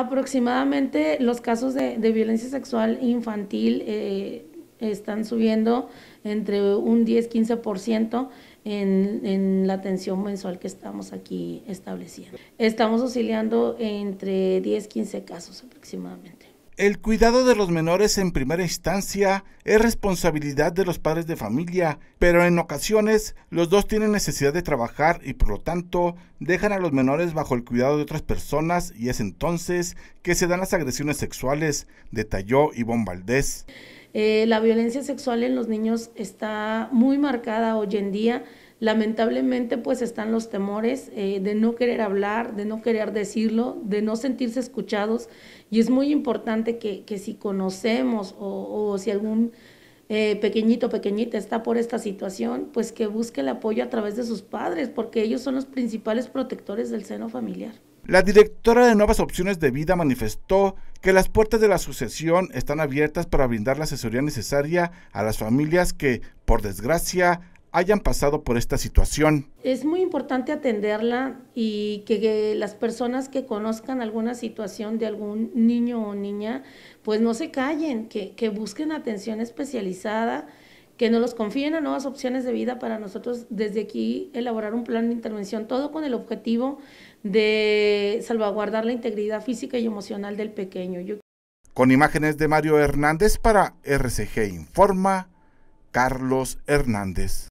Aproximadamente los casos de, violencia sexual infantil eh, están subiendo entre un 10-15% en, en la atención mensual que estamos aquí estableciendo. Estamos oscilando entre 10-15 casos aproximadamente. El cuidado de los menores en primera instancia es responsabilidad de los padres de familia, pero en ocasiones los dos tienen necesidad de trabajar y por lo tanto dejan a los menores bajo el cuidado de otras personas y es entonces que se dan las agresiones sexuales, detalló Ivonne Valdés. Eh, la violencia sexual en los niños está muy marcada hoy en día lamentablemente pues están los temores eh, de no querer hablar, de no querer decirlo, de no sentirse escuchados y es muy importante que, si conocemos o, si algún pequeñito eh, pequeñito, pequeñita está por esta situación, pues que busque el apoyo a través de sus padres porque ellos son los principales protectores del seno familiar. La directora de Nuevas Opciones de Vida manifestó que las puertas de la sucesión están abiertas para brindar la asesoría necesaria a las familias que, por desgracia, hayan pasado por esta situación. Es muy importante atenderla y que, las personas que conozcan alguna situación de algún niño o niña, pues no se callen, que, busquen atención especializada, que nos los confíen a nuevas opciones de vida para nosotros desde aquí elaborar un plan de intervención, todo con el objetivo de salvaguardar la integridad física y emocional del pequeño. Con imágenes de Mario Hernández para RCG Informa, Carlos Hernández.